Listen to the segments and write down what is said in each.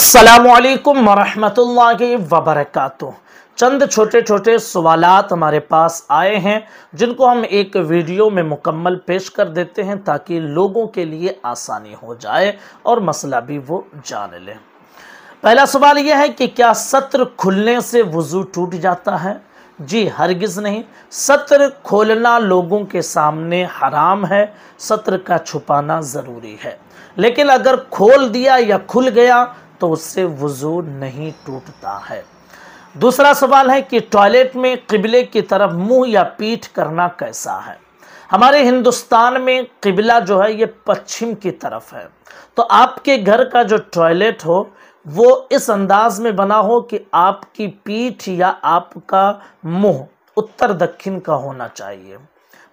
السلام علیکم ورحمۃ اللہ وبرکاتہ چند چھوٹے چھوٹے سوالات ہمارے پاس آئے ہیں جن کو ہم ایک ویڈیو میں مکمل پیش کر دیتے ہیں تاکہ لوگوں کے لیے آسانی ہو جائے اور مسئلہ بھی وہ جان لیں پہلا سوال یہ ہے کہ کیا سطر کھلنے سے وضو ٹوٹ جاتا ہے جی ہرگز نہیں سطر کھولنا لوگوں کے سامنے حرام ہے سطر کا چھپانا ضروری ہے لیکن اگر کھول دیا یا کھل گیا تو اس سے وضو نہیں ٹوٹتا ہے دوسرا سوال ہے کہ ٹوائلٹ میں قبلے کی طرف یا کرنا کیسا ہے ہمارے ہندوستان میں قبلہ جو ہے یہ پچھم کی طرف ہے تو آپ کے گھر کا جو ٹوائلٹ ہو وہ اس انداز میں بنا ہو کہ آپ کی پیٹھ یا آپ کا منہ اتر دکھن کا ہونا چاہیے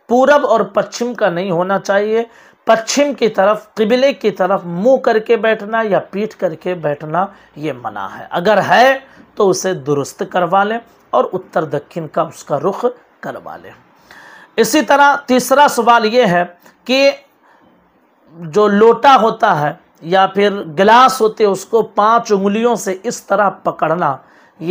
پورب اور پچھم کا نہیں ہونا چاہیے پچھم کی طرف قبلے کی طرف منہ کر کے بیٹھنا یا پیٹ کر کے بیٹھنا یہ منع ہے اگر ہے تو اسے درست کروا لیں اور اتر دکن کا اس کا رخ کروا لیں اسی طرح تیسرا سوال یہ ہے کہ جو لوٹا ہوتا ہے یا پھر گلاس ہوتے اس کو پانچ انگلیوں سے اس طرح پکڑنا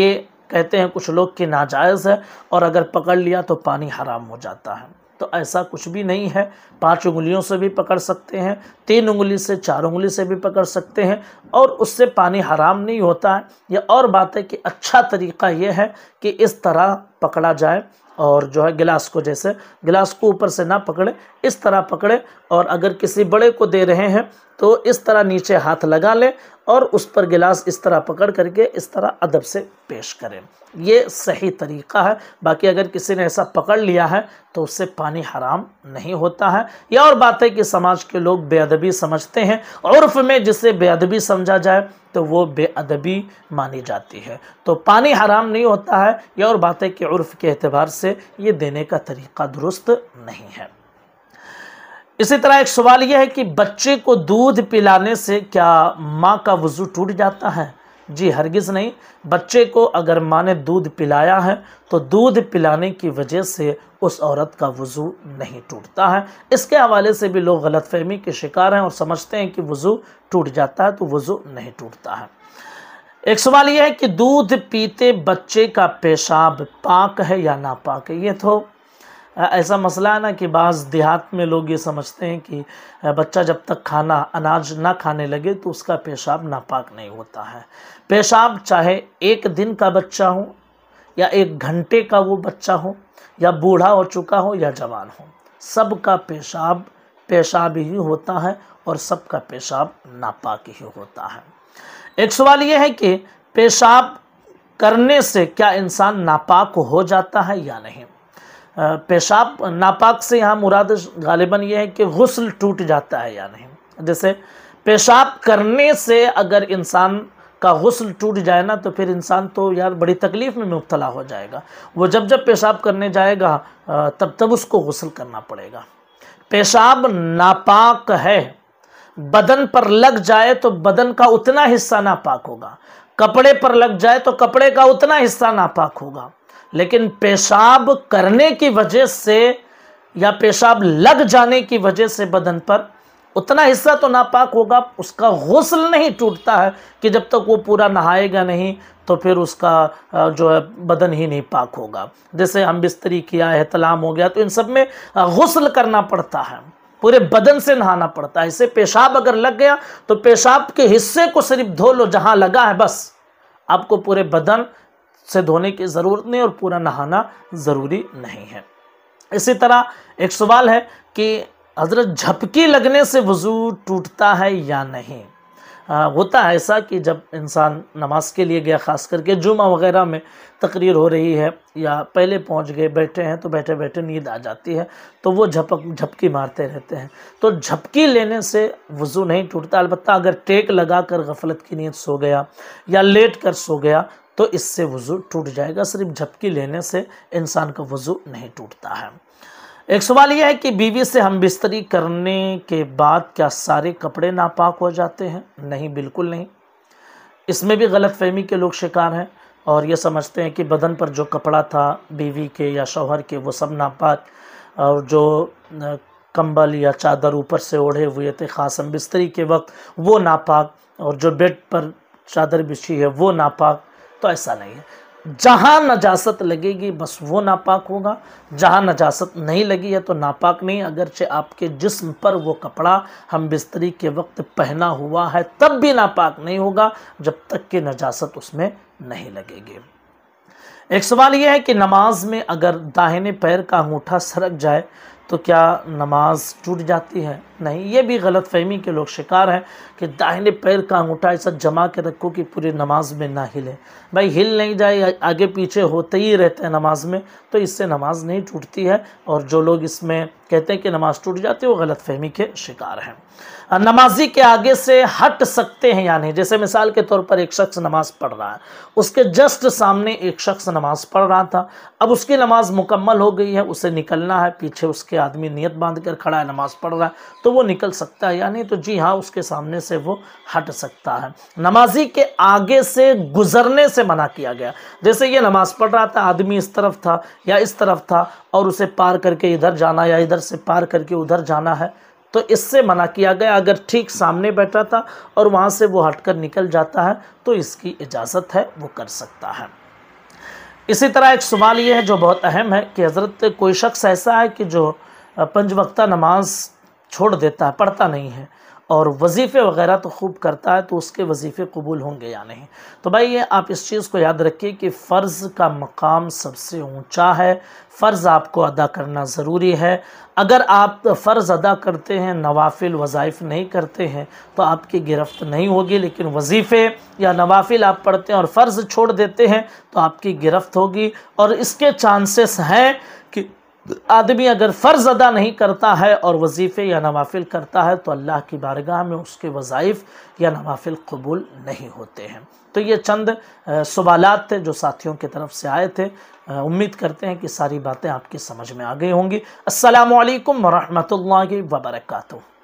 یہ کہتے ہیں کچھ لوگ کہ ناجائز ہے اور اگر پکڑ لیا تو پانی حرام ہو جاتا ہے تو ایسا کچھ بھی نہیں ہے پانچ انگلیوں سے بھی پکڑ سکتے ہیں تین انگلی سے چار انگلی سے بھی پکڑ سکتے ہیں اور اس سے پانی حرام نہیں ہوتا ہے یہ اور بات ہے کہ اچھا طریقہ یہ ہے کہ اس طرح پکڑا جائے اور جو ہے گلاس کو جیسے گلاس کو اوپر سے نہ پکڑے اس طرح پکڑے اور اگر کسی بڑے کو دے رہے ہیں تو اس طرح نیچے ہاتھ لگا لیں اور اس پر گلاس اس طرح پکڑ کر کے اس طرح ادب سے پیش کریں یہ صحیح طریقہ ہے باقی اگر کسی نے ایسا پکڑ لیا ہے تو اس سے پانی حرام نہیں ہوتا ہے یا اور بات ہے کہ سماج کے لوگ بے ادبی سمجھتے ہیں عرف میں جسے بے ادبی سمجھا جائے تو وہ بے ادبی مانی جاتی ہے تو پانی حرام نہیں ہوتا ہے یا اور بات ہے کہ عرف کے اعتبار سے یہ دینے کا طریقہ درست نہیں ہے اسی طرح ایک سوال یہ ہے کہ بچے کو دودھ پلانے سے کیا ماں کا وضو ٹوٹ جاتا ہے جی ہرگز نہیں بچے کو اگر ماں نے دودھ پلایا ہے تو دودھ پلانے کی وجہ سے اس عورت کا وضو نہیں ٹوٹتا ہے اس کے حوالے سے بھی لوگ غلط فہمی کے شکار ہیں اور سمجھتے ہیں کہ وضو ٹوٹ جاتا ہے تو وضو نہیں ٹوٹتا ہے ایک سوال یہ ہے کہ دودھ پیتے بچے کا پیشاب پاک ہے یا ناپاک پاک یہ تو ایسا مسئلہ ہے نا کہ بعض دیہات میں لوگ یہ سمجھتے ہیں کہ بچہ جب تک کھانا اناج نہ کھانے لگے تو اس کا پیشاب ناپاک نہیں ہوتا ہے پیشاب چاہے ایک دن کا بچہ ہو یا ایک گھنٹے کا وہ بچہ ہو یا بوڑھا ہو چکا ہو یا جوان ہو سب کا پیشاب پیشاب ہی ہوتا ہے اور سب کا پیشاب ناپاک ہی ہوتا ہے ایک سوال یہ ہے کہ پیشاب کرنے سے کیا انسان ناپاک ہو جاتا ہے یا نہیں پیشاب ناپاک سے یہاں مراد غالباً یہ ہے کہ غسل ٹوٹ جاتا ہے یا نہیں جیسے پیشاب کرنے سے اگر انسان کا غسل ٹوٹ جائے نا تو پھر انسان تو یار بڑی تکلیف میں مبتلا ہو جائے گا وہ جب جب پیشاب کرنے جائے گا تب تب اس کو غسل کرنا پڑے گا پیشاب ناپاک ہے بدن پر لگ جائے تو بدن کا اتنا حصہ ناپاک ہوگا کپڑے پر لگ جائے تو کپڑے کا اتنا حصہ ناپاک ہوگا لیکن پیشاب کرنے کی وجہ سے یا پیشاب لگ جانے کی وجہ سے بدن پر اتنا حصہ تو ناپاک ہوگا اس کا غسل نہیں ٹوٹتا ہے کہ جب تک وہ پورا نہائے گا نہیں تو پھر اس کا جو ہے بدن ہی نہیں پاک ہوگا جیسے ہم بستری کیا احتلام ہو گیا تو ان سب میں غسل کرنا پڑتا ہے پورے بدن سے نہانا پڑتا ہے اسے پیشاب اگر لگ گیا تو پیشاب کے حصے کو صرف دھو لو جہاں لگا ہے بس آپ کو پورے بدن سے دھونے کی ضرورت نہیں اور پورا نہانا ضروری نہیں ہے اسی طرح ایک سوال ہے کہ حضرت جھپکی لگنے سے وضو ٹوٹتا ہے یا نہیں ہوتا ہے ایسا کہ جب انسان نماز کے لیے گیا خاص کر کے جمعہ وغیرہ میں تقریر ہو رہی ہے یا پہلے پہنچ گئے بیٹھے ہیں تو بیٹھے بیٹھے نیند آ جاتی ہے تو وہ جھپک جھپکی مارتے رہتے ہیں تو جھپکی لینے سے وضو نہیں ٹوٹتا البتہ اگر ٹیک لگا کر غفلت کی نیند سو گیا یا لیٹ کر سو گیا تو اس سے وضو ٹوٹ جائے گا صرف جھپکی لینے سے انسان کا وضو نہیں ٹوٹتا ہے ایک سوال یہ ہے کہ بیوی سے ہم بستری کرنے کے بعد کیا سارے کپڑے ناپاک ہو جاتے ہیں نہیں بالکل نہیں اس میں بھی غلط فہمی کے لوگ شکار ہیں اور یہ سمجھتے ہیں کہ بدن پر جو کپڑا تھا بیوی کے یا شوہر کے وہ سب ناپاک اور جو کمبل یا چادر اوپر سے اوڑھے ہوئے تھے خاص ہم بستری کے وقت وہ ناپاک اور جو بیڈ پر چادر بچھی ہے وہ ناپاک تو ایسا نہیں ہے جہاں نجاست لگے گی بس وہ ناپاک ہوگا جہاں نجاست نہیں لگی ہے تو ناپاک نہیں اگرچہ آپ کے جسم پر وہ کپڑا ہم بستری کے وقت پہنا ہوا ہے تب بھی ناپاک نہیں ہوگا جب تک کہ نجاست اس میں نہیں لگے گی ایک سوال یہ ہے کہ نماز میں اگر داہنے پیر کا انگوٹھا سرک جائے تو کیا نماز ٹوٹ جاتی ہے نہیں یہ بھی غلط فہمی کے لوگ شکار ہیں کہ داہنے پیر کا انگوٹھا ایسا جما کے رکھو کہ پوری نماز میں نہ ہلے بھائی ہل نہیں جائے آگے پیچھے ہوتے ہی رہتے ہیں نماز میں تو اس سے نماز نہیں ٹوٹتی ہے اور جو لوگ اس میں کہتے ہیں کہ نماز ٹوٹ جاتی ہے وہ غلط فہمی کے شکار ہیں نمازی کے آگے سے ہٹ سکتے ہیں یعنی جیسے مثال کے طور پر ایک شخص نماز پڑھ رہا ہے اس کے جسٹ سامنے ایک شخص نماز پڑھ رہا تھا اب اس کی نماز مکمل ہو گئی ہے اسے نکلنا ہے پیچھے اس کے کہ آدمی نیت باندھ کر کھڑا ہے نماز پڑھ رہا ہے تو وہ نکل سکتا ہے یعنی تو جی ہاں اس کے سامنے سے وہ ہٹ سکتا ہے نمازی کے آگے سے گزرنے سے منع کیا گیا جیسے یہ نماز پڑھ رہا تھا آدمی اس طرف تھا یا اس طرف تھا اور اسے پار کر کے ادھر جانا یا ادھر سے پار کر کے ادھر جانا ہے تو اس سے منع کیا گیا اگر ٹھیک سامنے بیٹھا تھا اور وہاں سے وہ ہٹ کر نکل جاتا ہے تو اس کی اجازت ہے وہ کر سکتا ہے اسی طرح ایک سوال یہ ہے جو بہت اہم ہے کہ حضرت کوئی شخص ایسا ہے کہ جو پنج وقتہ نماز چھوڑ دیتا ہے پڑھتا نہیں ہے اور وظیفے وغیرہ تو خوب کرتا ہے تو اس کے وظیفے قبول ہوں گے یا نہیں تو بھائی یہ آپ اس چیز کو یاد رکھیے کہ فرض کا مقام سب سے اونچا ہے فرض آپ کو ادا کرنا ضروری ہے اگر آپ فرض ادا کرتے ہیں نوافل وظائف نہیں کرتے ہیں تو آپ کی گرفت نہیں ہوگی لیکن وظیفے یا نوافل آپ پڑھتے ہیں اور فرض چھوڑ دیتے ہیں تو آپ کی گرفت ہوگی اور اس کے چانسز ہیں کہ آدمی اگر فرض ادا نہیں کرتا ہے اور وظیفے یا نوافل کرتا ہے تو اللہ کی بارگاہ میں اس کے وظائف یا نوافل قبول نہیں ہوتے ہیں تو یہ چند سوالات تھے جو ساتھیوں کے طرف سے آئے تھے امید کرتے ہیں کہ ساری باتیں آپ کی سمجھ میں آ گئی ہوں گی السلام علیکم ورحمت اللہ وبرکاتہ